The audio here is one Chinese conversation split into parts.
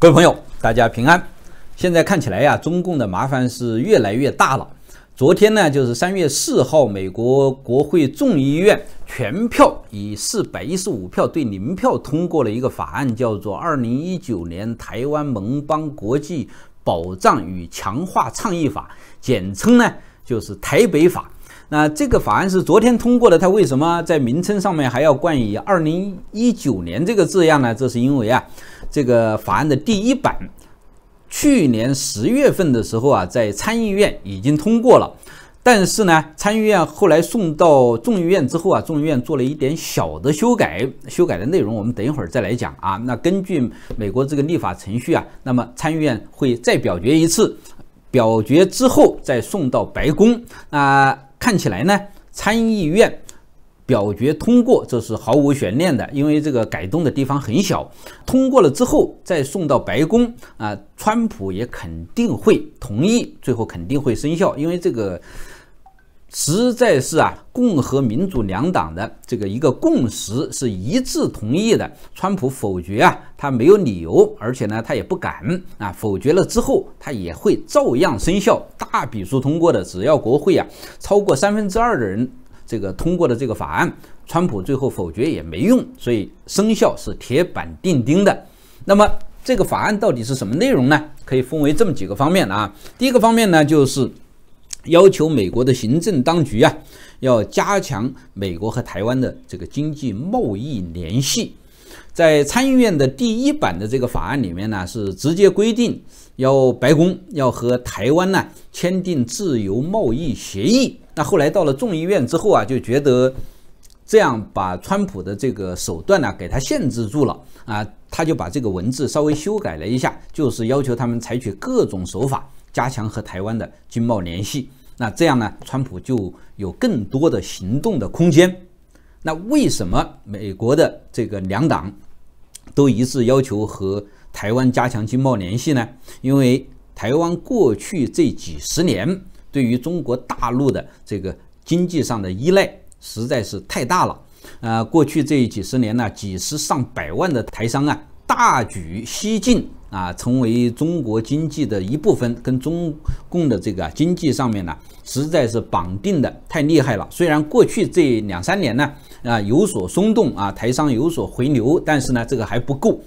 各位朋友，大家平安。现在看起来呀，中共的麻烦是越来越大了。昨天呢，就是三月四号，美国国会众议院全票以四百一十五票对零票通过了一个法案，叫做《二零一九年台湾盟邦国际保障与强化倡议法》，简称呢就是“台北法”。那这个法案是昨天通过的，它为什么在名称上面还要冠以“二零一九年”这个字样呢？这是因为啊。这个法案的第一版，去年十月份的时候啊，在参议院已经通过了，但是呢，参议院后来送到众议院之后啊，众议院做了一点小的修改，修改的内容我们等一会儿再来讲啊。那根据美国这个立法程序啊，那么参议院会再表决一次，表决之后再送到白宫。那看起来呢，参议院。表决通过这是毫无悬念的，因为这个改动的地方很小，通过了之后再送到白宫啊，川普也肯定会同意，最后肯定会生效，因为这个实在是啊，共和民主两党的这个一个共识是一致同意的。川普否决啊，他没有理由，而且呢他也不敢啊，否决了之后他也会照样生效。大笔数通过的，只要国会啊超过三分之二的人。这个通过的这个法案，川普最后否决也没用，所以生效是铁板钉钉的。那么这个法案到底是什么内容呢？可以分为这么几个方面啊。第一个方面呢，就是要求美国的行政当局啊，要加强美国和台湾的这个经济贸易联系。在参议院的第一版的这个法案里面呢，是直接规定要白宫要和台湾呢签订自由贸易协议。那后来到了众议院之后啊，就觉得这样把川普的这个手段呢给他限制住了啊，他就把这个文字稍微修改了一下，就是要求他们采取各种手法加强和台湾的经贸联系。那这样呢，川普就有更多的行动的空间。那为什么美国的这个两党都一致要求和台湾加强经贸联系呢？因为台湾过去这几十年。对于中国大陆的这个经济上的依赖实在是太大了，呃，过去这几十年呢，几十上百万的台商啊，大举西进啊，成为中国经济的一部分，跟中共的这个经济上面呢，实在是绑定的太厉害了。虽然过去这两三年呢，啊，有所松动啊，台商有所回流，但是呢，这个还不够。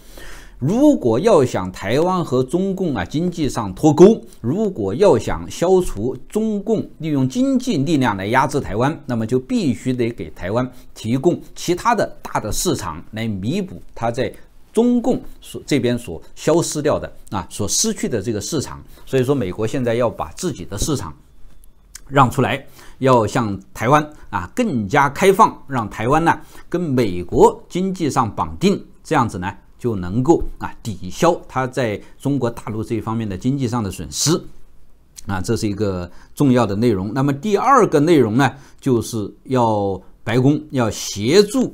如果要想台湾和中共啊经济上脱钩，如果要想消除中共利用经济力量来压制台湾，那么就必须得给台湾提供其他的大的市场来弥补它在中共所这边所消失掉的啊所失去的这个市场。所以说，美国现在要把自己的市场让出来，要向台湾啊更加开放，让台湾呢跟美国经济上绑定，这样子呢。就能够啊抵消它在中国大陆这一方面的经济上的损失，啊，这是一个重要的内容。那么第二个内容呢，就是要白宫要协助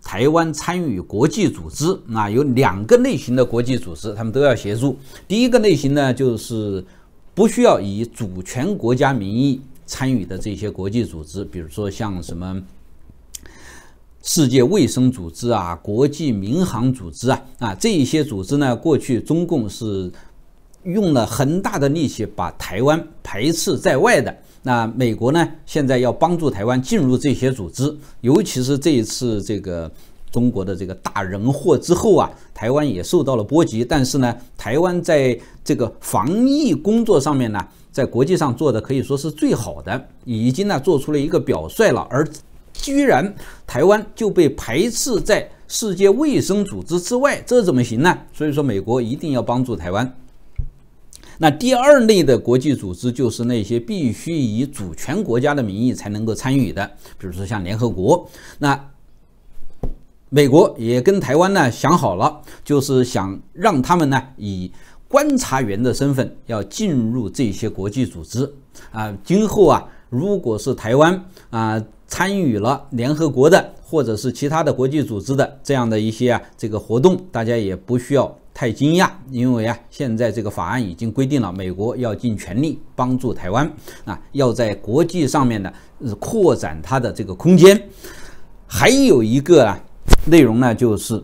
台湾参与国际组织，啊，有两个类型的国际组织，他们都要协助。第一个类型呢，就是不需要以主权国家名义参与的这些国际组织，比如说像什么。世界卫生组织啊，国际民航组织啊，啊，这一些组织呢，过去中共是用了很大的力气把台湾排斥在外的。那美国呢，现在要帮助台湾进入这些组织，尤其是这一次这个中国的这个大人祸之后啊，台湾也受到了波及。但是呢，台湾在这个防疫工作上面呢，在国际上做的可以说是最好的，已经呢做出了一个表率了，而。居然台湾就被排斥在世界卫生组织之外，这怎么行呢？所以说美国一定要帮助台湾。那第二类的国际组织就是那些必须以主权国家的名义才能够参与的，比如说像联合国。那美国也跟台湾呢想好了，就是想让他们呢以观察员的身份要进入这些国际组织啊，今后啊。如果是台湾啊参与了联合国的或者是其他的国际组织的这样的一些啊这个活动，大家也不需要太惊讶，因为啊现在这个法案已经规定了，美国要尽全力帮助台湾啊，要在国际上面呢扩展它的这个空间。还有一个啊内容呢就是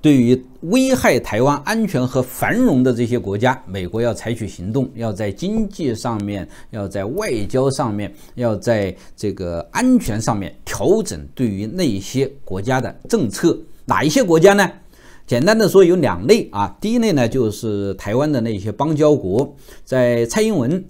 对于。危害台湾安全和繁荣的这些国家，美国要采取行动，要在经济上面，要在外交上面，要在这个安全上面调整对于那些国家的政策。哪一些国家呢？简单的说，有两类啊。第一类呢，就是台湾的那些邦交国，在蔡英文。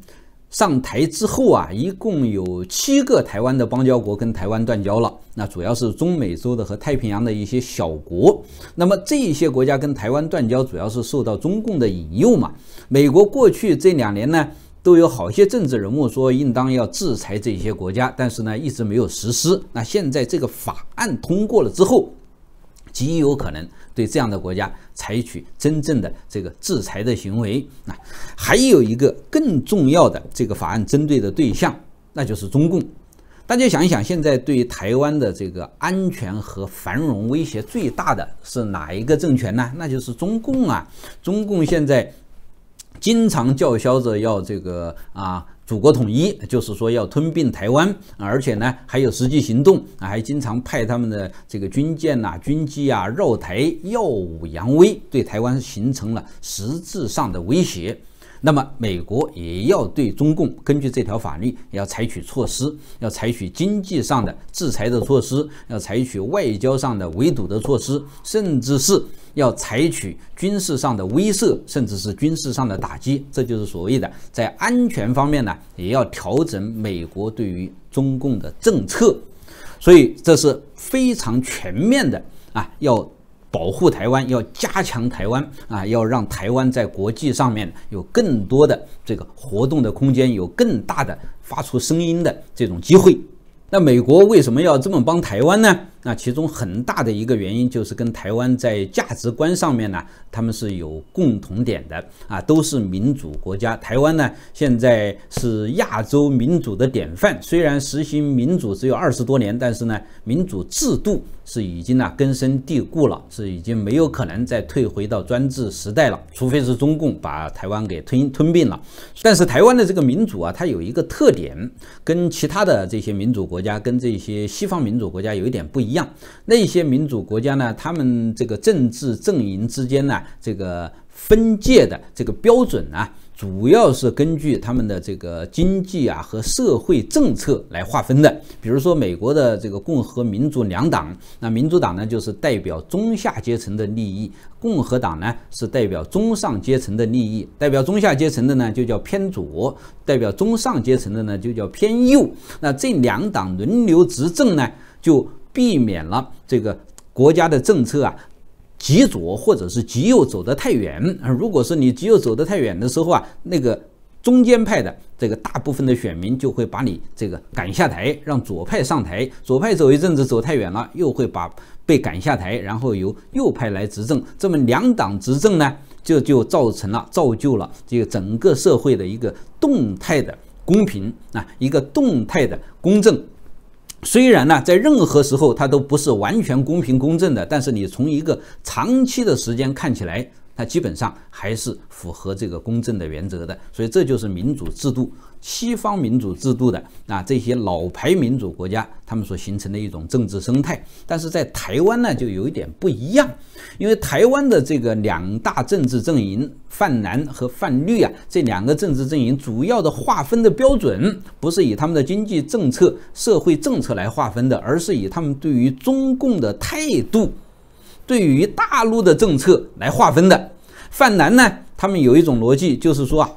上台之后啊，一共有七个台湾的邦交国跟台湾断交了。那主要是中美洲的和太平洋的一些小国。那么这一些国家跟台湾断交，主要是受到中共的引诱嘛？美国过去这两年呢，都有好些政治人物说应当要制裁这些国家，但是呢一直没有实施。那现在这个法案通过了之后。极有可能对这样的国家采取真正的这个制裁的行为啊，还有一个更重要的这个法案针对的对象，那就是中共。大家想一想，现在对台湾的这个安全和繁荣威胁最大的是哪一个政权呢？那就是中共啊！中共现在经常叫嚣着要这个啊。祖国统一，就是说要吞并台湾，而且呢还有实际行动啊，还经常派他们的这个军舰呐、军机啊绕台耀武扬威，对台湾形成了实质上的威胁。那么，美国也要对中共根据这条法律要采取措施，要采取经济上的制裁的措施，要采取外交上的围堵的措施，甚至是要采取军事上的威慑，甚至是军事上的打击。这就是所谓的在安全方面呢，也要调整美国对于中共的政策。所以，这是非常全面的啊，要。保护台湾，要加强台湾啊，要让台湾在国际上面有更多的这个活动的空间，有更大的发出声音的这种机会。那美国为什么要这么帮台湾呢？那其中很大的一个原因就是跟台湾在价值观上面呢，他们是有共同点的啊，都是民主国家。台湾呢现在是亚洲民主的典范，虽然实行民主只有二十多年，但是呢，民主制度是已经啊根深蒂固了，是已经没有可能再退回到专制时代了，除非是中共把台湾给吞吞并了。但是台湾的这个民主啊，它有一个特点，跟其他的这些民主国家，跟这些西方民主国家有一点不一。一样，那些民主国家呢，他们这个政治阵营之间呢，这个分界的这个标准呢，主要是根据他们的这个经济啊和社会政策来划分的。比如说美国的这个共和民主两党，那民主党呢就是代表中下阶层的利益，共和党呢是代表中上阶层的利益。代表中下阶层的呢就叫偏左，代表中上阶层的呢就叫偏右。那这两党轮流执政呢，就。避免了这个国家的政策啊，极左或者是极右走得太远啊。如果说你极右走得太远的时候啊，那个中间派的这个大部分的选民就会把你这个赶下台，让左派上台。左派走一阵子走太远了，又会把被赶下台，然后由右派来执政。这么两党执政呢，这就造成了造就了这个整个社会的一个动态的公平啊，一个动态的公正。虽然呢，在任何时候它都不是完全公平公正的，但是你从一个长期的时间看起来，它基本上还是符合这个公正的原则的。所以这就是民主制度。西方民主制度的啊这些老牌民主国家，他们所形成的一种政治生态，但是在台湾呢就有一点不一样，因为台湾的这个两大政治阵营泛蓝和泛绿啊，这两个政治阵营主要的划分的标准，不是以他们的经济政策、社会政策来划分的，而是以他们对于中共的态度，对于大陆的政策来划分的。泛蓝呢，他们有一种逻辑，就是说啊，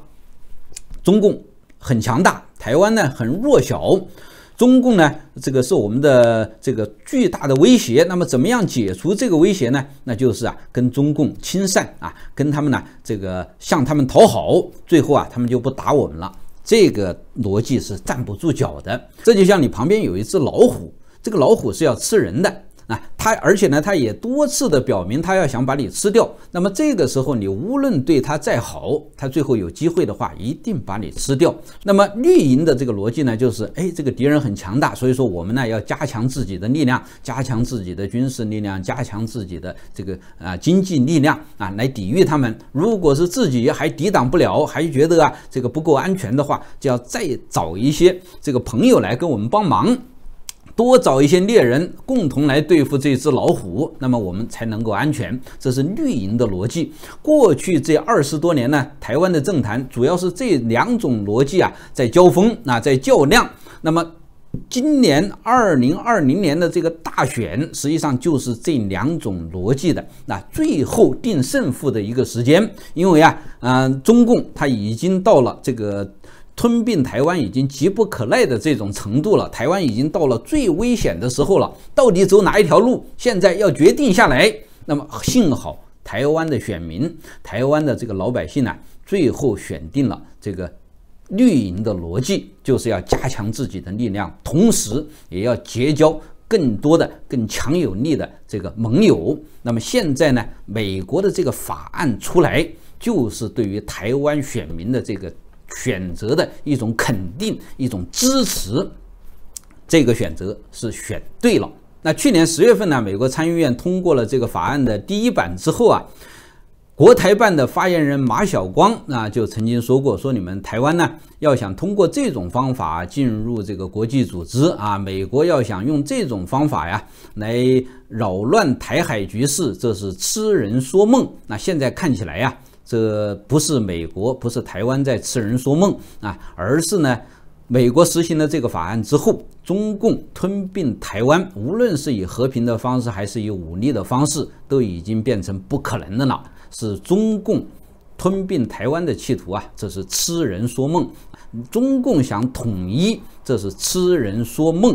中共。很强大，台湾呢很弱小，中共呢这个是我们的这个巨大的威胁。那么怎么样解除这个威胁呢？那就是啊跟中共亲善啊，跟他们呢这个向他们讨好，最后啊他们就不打我们了。这个逻辑是站不住脚的。这就像你旁边有一只老虎，这个老虎是要吃人的。啊，他，而且呢，他也多次的表明，他要想把你吃掉，那么这个时候你无论对他再好，他最后有机会的话，一定把你吃掉。那么绿营的这个逻辑呢，就是，哎，这个敌人很强大，所以说我们呢，要加强自己的力量，加强自己的军事力量，加强自己的这个啊经济力量啊，来抵御他们。如果是自己还抵挡不了，还觉得啊这个不够安全的话，就要再找一些这个朋友来跟我们帮忙。多找一些猎人共同来对付这只老虎，那么我们才能够安全。这是绿营的逻辑。过去这二十多年呢，台湾的政坛主要是这两种逻辑啊在交锋，那在较量。那么今年二零二零年的这个大选，实际上就是这两种逻辑的那最后定胜负的一个时间。因为啊，嗯，中共它已经到了这个。吞并台湾已经急不可耐的这种程度了，台湾已经到了最危险的时候了。到底走哪一条路，现在要决定下来。那么幸好台湾的选民，台湾的这个老百姓呢，最后选定了这个绿营的逻辑，就是要加强自己的力量，同时也要结交更多的更强有力的这个盟友。那么现在呢，美国的这个法案出来，就是对于台湾选民的这个。选择的一种肯定，一种支持，这个选择是选对了。那去年十月份呢，美国参议院通过了这个法案的第一版之后啊，国台办的发言人马晓光啊就曾经说过，说你们台湾呢要想通过这种方法进入这个国际组织啊，美国要想用这种方法呀来扰乱台海局势，这是痴人说梦。那现在看起来呀。这不是美国，不是台湾在痴人说梦啊，而是呢，美国实行了这个法案之后，中共吞并台湾，无论是以和平的方式还是以武力的方式，都已经变成不可能的了。是中共吞并台湾的企图啊，这是痴人说梦。中共想统一，这是痴人说梦。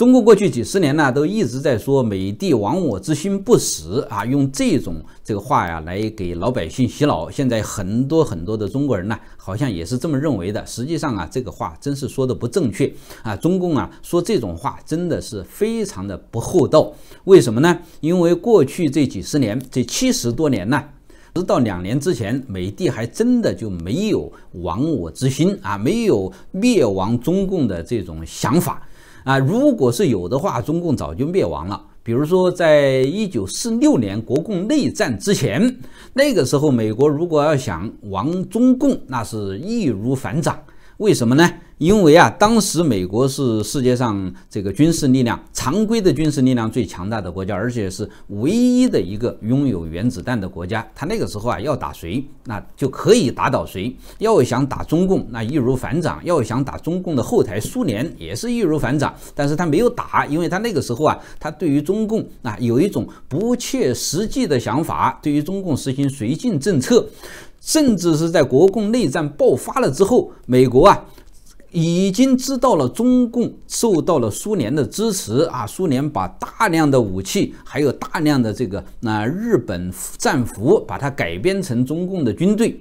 中共过去几十年呢，都一直在说美帝亡我之心不死啊，用这种这个话呀来给老百姓洗脑。现在很多很多的中国人呢，好像也是这么认为的。实际上啊，这个话真是说的不正确啊！中共啊说这种话真的是非常的不厚道。为什么呢？因为过去这几十年，这七十多年呢，直到两年之前，美帝还真的就没有亡我之心啊，没有灭亡中共的这种想法。啊，如果是有的话，中共早就灭亡了。比如说，在一九四六年国共内战之前，那个时候，美国如果要想亡中共，那是易如反掌。为什么呢？因为啊，当时美国是世界上这个军事力量、常规的军事力量最强大的国家，而且是唯一的一个拥有原子弹的国家。他那个时候啊，要打谁，那就可以打倒谁；要想打中共，那易如反掌；要想打中共的后台苏联，也是易如反掌。但是他没有打，因为他那个时候啊，他对于中共啊有一种不切实际的想法，对于中共实行绥靖政策，甚至是在国共内战爆发了之后，美国啊。已经知道了，中共受到了苏联的支持啊！苏联把大量的武器，还有大量的这个那日本战俘，把它改编成中共的军队，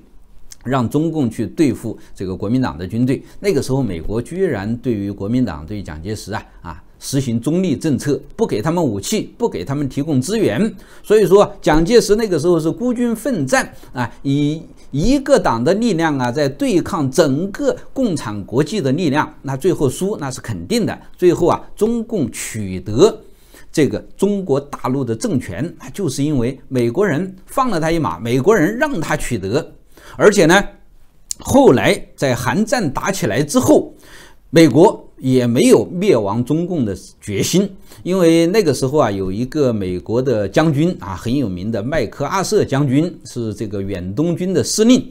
让中共去对付这个国民党的军队。那个时候，美国居然对于国民党对蒋介石啊啊！实行中立政策，不给他们武器，不给他们提供资源，所以说蒋介石那个时候是孤军奋战啊，以一个党的力量啊，在对抗整个共产国际的力量，那最后输那是肯定的。最后啊，中共取得这个中国大陆的政权，就是因为美国人放了他一马，美国人让他取得，而且呢，后来在韩战打起来之后，美国。也没有灭亡中共的决心，因为那个时候啊，有一个美国的将军啊，很有名的麦克阿瑟将军是这个远东军的司令。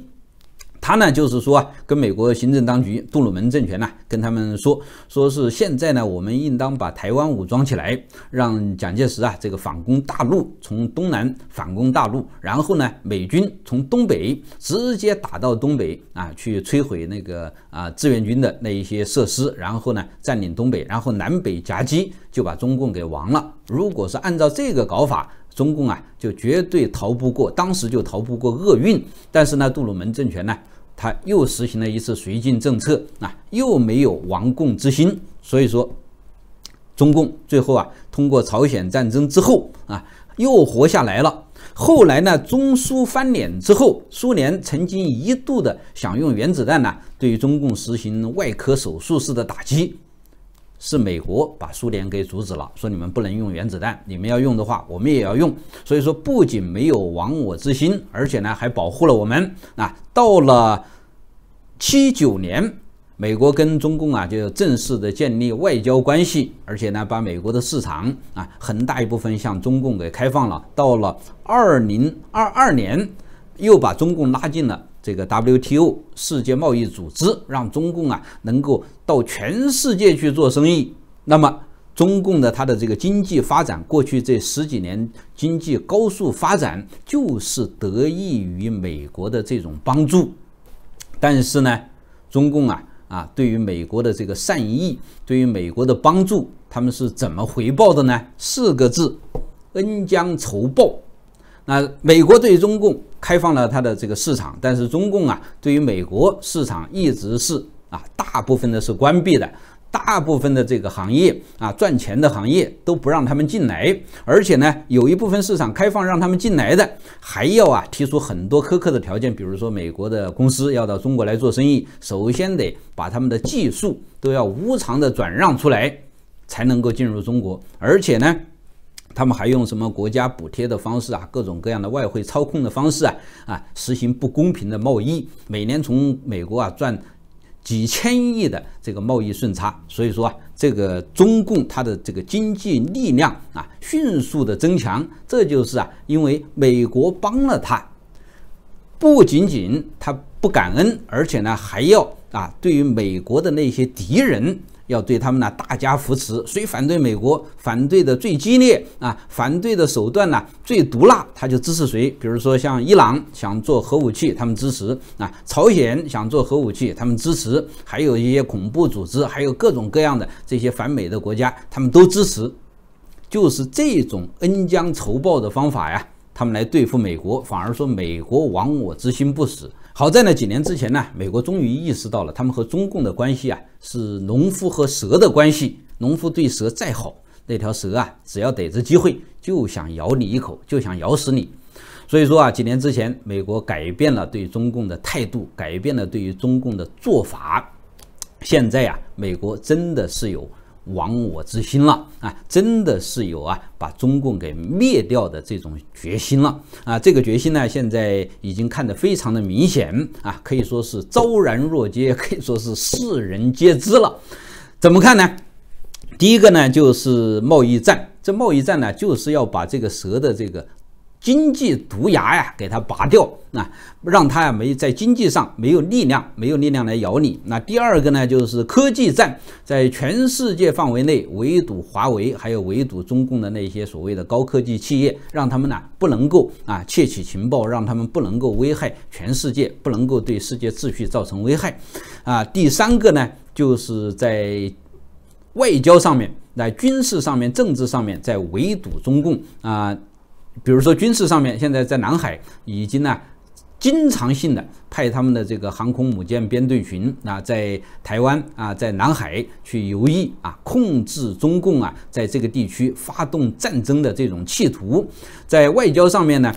他呢，就是说啊，跟美国行政当局杜鲁门政权呢，跟他们说，说是现在呢，我们应当把台湾武装起来，让蒋介石啊这个反攻大陆，从东南反攻大陆，然后呢，美军从东北直接打到东北啊，去摧毁那个啊志愿军的那一些设施，然后呢，占领东北，然后南北夹击，就把中共给亡了。如果是按照这个搞法，中共啊就绝对逃不过，当时就逃不过厄运。但是呢，杜鲁门政权呢？他又实行了一次绥靖政策啊，又没有亡共之心，所以说中共最后啊通过朝鲜战争之后啊又活下来了。后来呢中苏翻脸之后，苏联曾经一度的想用原子弹呢对中共实行外科手术式的打击。是美国把苏联给阻止了，说你们不能用原子弹，你们要用的话，我们也要用。所以说，不仅没有亡我之心，而且呢还保护了我们。啊，到了七九年，美国跟中共啊就正式的建立外交关系，而且呢把美国的市场啊很大一部分向中共给开放了。到了二零二二年，又把中共拉进了。这个 WTO 世界贸易组织让中共啊能够到全世界去做生意。那么中共的它的这个经济发展，过去这十几年经济高速发展，就是得益于美国的这种帮助。但是呢，中共啊啊对于美国的这个善意，对于美国的帮助，他们是怎么回报的呢？四个字：恩将仇报。那美国对中共？开放了它的这个市场，但是中共啊，对于美国市场一直是啊，大部分的是关闭的，大部分的这个行业啊，赚钱的行业都不让他们进来，而且呢，有一部分市场开放让他们进来的，还要啊提出很多苛刻的条件，比如说美国的公司要到中国来做生意，首先得把他们的技术都要无偿的转让出来，才能够进入中国，而且呢。他们还用什么国家补贴的方式啊，各种各样的外汇操控的方式啊啊，实行不公平的贸易，每年从美国啊赚几千亿的这个贸易顺差，所以说啊，这个中共它的这个经济力量啊迅速的增强，这就是啊，因为美国帮了他，不仅仅他不感恩，而且呢还要啊对于美国的那些敌人。要对他们呢大加扶持，谁反对美国，反对的最激烈啊，反对的手段呢最毒辣，他就支持谁。比如说像伊朗想做核武器，他们支持啊；朝鲜想做核武器，他们支持；还有一些恐怖组织，还有各种各样的这些反美的国家，他们都支持。就是这种恩将仇报的方法呀，他们来对付美国，反而说美国亡我之心不死。好在呢，几年之前呢，美国终于意识到了，他们和中共的关系啊，是农夫和蛇的关系。农夫对蛇再好，那条蛇啊，只要逮着机会就想咬你一口，就想咬死你。所以说啊，几年之前，美国改变了对中共的态度，改变了对于中共的做法。现在啊，美国真的是有。亡我之心了啊，真的是有啊，把中共给灭掉的这种决心了啊，这个决心呢，现在已经看得非常的明显啊，可以说是昭然若揭，可以说是世人皆知了。怎么看呢？第一个呢，就是贸易战，这贸易战呢，就是要把这个蛇的这个。经济毒牙呀，给它拔掉啊，让它没在经济上没有力量，没有力量来咬你。那第二个呢，就是科技战，在全世界范围内围堵华为，还有围堵中共的那些所谓的高科技企业，让他们呢不能够啊窃取情报，让他们不能够危害全世界，不能够对世界秩序造成危害。啊，第三个呢，就是在外交上面、在军事上面、政治上面，在围堵中共啊。比如说军事上面，现在在南海已经呢，经常性的派他们的这个航空母舰编队群啊，在台湾啊，在南海去游弋啊，控制中共啊，在这个地区发动战争的这种企图。在外交上面呢？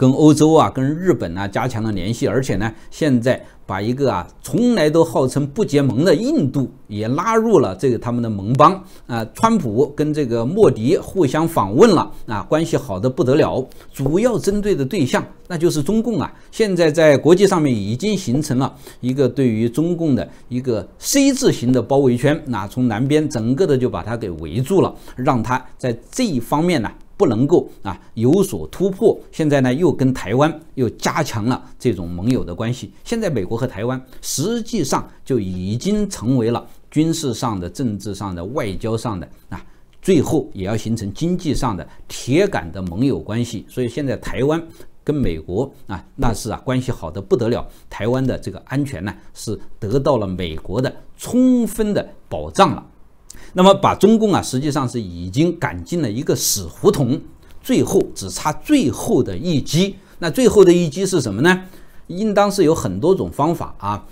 跟欧洲啊，跟日本啊加强了联系，而且呢，现在把一个啊从来都号称不结盟的印度也拉入了这个他们的盟邦啊。川普跟这个莫迪互相访问了啊，关系好的不得了。主要针对的对象那就是中共啊。现在在国际上面已经形成了一个对于中共的一个 C 字形的包围圈，那从南边整个的就把它给围住了，让它在这一方面呢。不能够啊有所突破，现在呢又跟台湾又加强了这种盟友的关系。现在美国和台湾实际上就已经成为了军事上的、政治上的、外交上的啊，最后也要形成经济上的铁杆的盟友关系。所以现在台湾跟美国啊，那是啊关系好的不得了。台湾的这个安全呢，是得到了美国的充分的保障了。那么把中共啊，实际上是已经赶进了一个死胡同，最后只差最后的一击。那最后的一击是什么呢？应当是有很多种方法啊。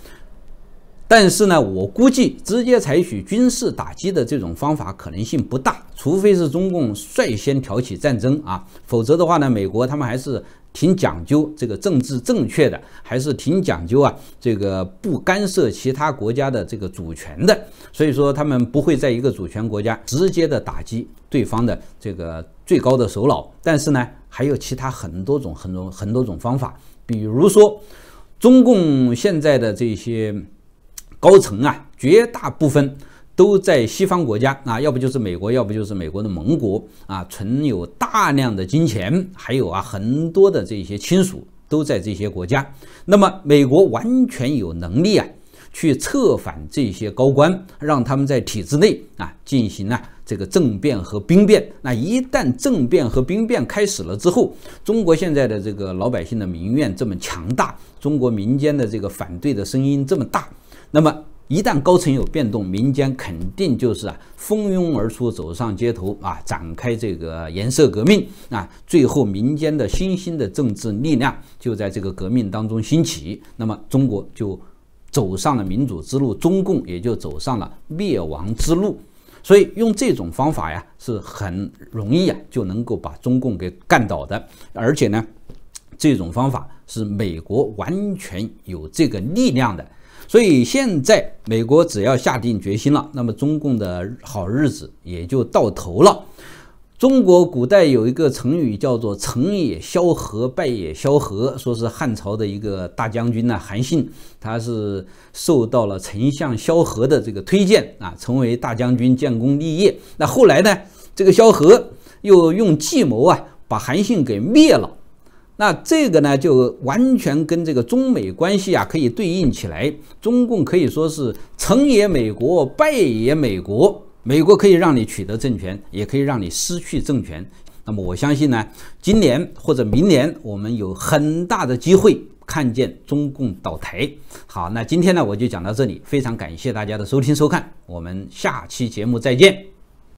但是呢，我估计直接采取军事打击的这种方法可能性不大，除非是中共率先挑起战争啊，否则的话呢，美国他们还是。挺讲究这个政治正确的，还是挺讲究啊，这个不干涉其他国家的这个主权的，所以说他们不会在一个主权国家直接的打击对方的这个最高的首脑，但是呢，还有其他很多种很多很多种方法，比如说中共现在的这些高层啊，绝大部分。都在西方国家啊，要不就是美国，要不就是美国的盟国啊，存有大量的金钱，还有啊很多的这些亲属都在这些国家。那么美国完全有能力啊，去策反这些高官，让他们在体制内啊进行啊这个政变和兵变。那一旦政变和兵变开始了之后，中国现在的这个老百姓的民怨这么强大，中国民间的这个反对的声音这么大，那么。一旦高层有变动，民间肯定就是啊蜂拥而出，走上街头啊，展开这个颜色革命啊。最后，民间的新兴的政治力量就在这个革命当中兴起，那么中国就走上了民主之路，中共也就走上了灭亡之路。所以，用这种方法呀，是很容易啊就能够把中共给干倒的。而且呢，这种方法是美国完全有这个力量的。所以现在美国只要下定决心了，那么中共的好日子也就到头了。中国古代有一个成语叫做“成也萧何，败也萧何”，说是汉朝的一个大将军呢，韩信，他是受到了丞相萧何的这个推荐啊，成为大将军，建功立业。那后来呢，这个萧何又用计谋啊，把韩信给灭了。那这个呢，就完全跟这个中美关系啊可以对应起来。中共可以说是成也美国，败也美国。美国可以让你取得政权，也可以让你失去政权。那么我相信呢，今年或者明年，我们有很大的机会看见中共倒台。好，那今天呢，我就讲到这里，非常感谢大家的收听收看，我们下期节目再见。